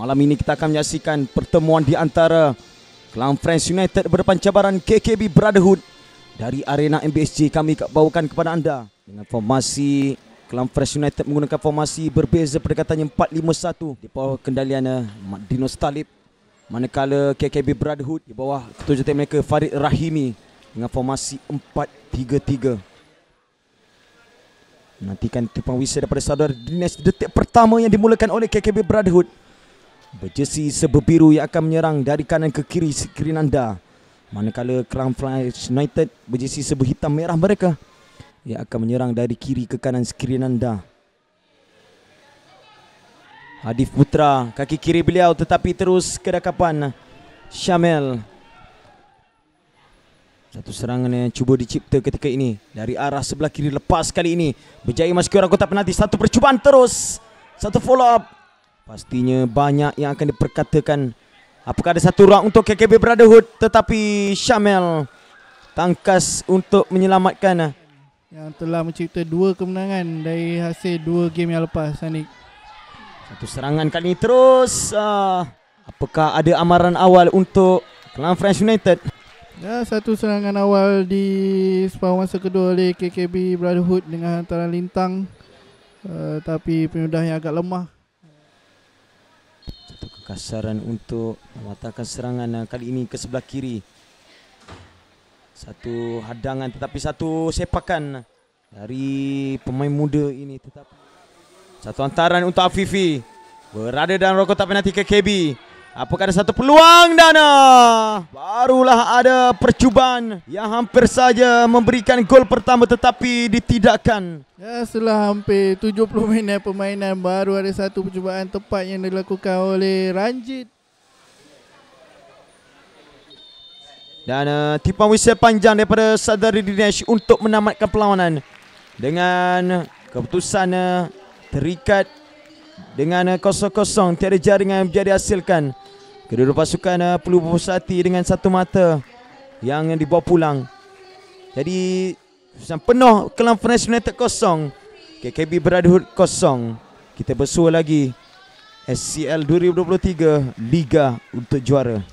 Malam ini kita akan menyaksikan pertemuan di antara Kelam Friends United berdepan cabaran KKB Brotherhood dari arena MBSJ kami bawakan kepada anda dengan formasi Kelam Friends United menggunakan formasi berbeza pendekatannya 4-5-1 di bawah kendaliannya eh, Mat Dino Stalib manakala KKB Brotherhood di bawah ketua jentik mereka Farid Rahimi dengan formasi 4-3-3 Nantikan tipang wisa daripada saudara Dinesh detik pertama yang dimulakan oleh KKB Brotherhood. Berjesi sebebiru yang akan menyerang dari kanan ke kiri skrin anda. Manakala Crown Flash United berjesi hitam merah mereka. Ia akan menyerang dari kiri ke kanan skrin anda. Hadif Putra kaki kiri beliau tetapi terus ke dakapan Syamel. Satu serangan yang cuba dicipta ketika ini dari arah sebelah kiri lepas kali ini berjaya masuk ke kotak penalti satu percubaan terus satu follow up Pastinya banyak yang akan diperkatakan Apakah ada satu ruang untuk KKB Brotherhood Tetapi Syamel Tangkas untuk menyelamatkan Yang telah mencipta dua kemenangan Dari hasil dua game yang lepas Sanik Satu serangan kali ini terus uh, Apakah ada amaran awal untuk Kelam French United Ya, satu serangan awal di separuh masa kedua oleh KKB Brotherhood dengan hantaran lintang uh, tapi penyudah yang agak lemah kasaran untuk mematahkan serangan kali ini ke sebelah kiri. Satu hadangan tetapi satu sepakan dari pemain muda ini tetapi satu antaran untuk Afifi. Berada dalam rokok tak penalti ke KB. Apakah ada satu peluang Dana? Barulah ada percubaan yang hampir saja memberikan gol pertama tetapi ditidakkan. Ya, setelah hampir 70 minit permainan baru ada satu percubaan tepat yang dilakukan oleh Ranjit. Dan uh, tipuan wisel panjang daripada Sadari Dinesh untuk menamatkan perlawanan dengan keputusan uh, terikat dengan eh, kosong-kosong tiada jaringan yang dihasilkan kedua pasukan eh, perlu bersatu dengan satu mata yang dibawa pulang jadi sang penuh Kelam French United kosong KKB Brotherhood kosong kita bersua lagi SCL 2023 Liga untuk juara.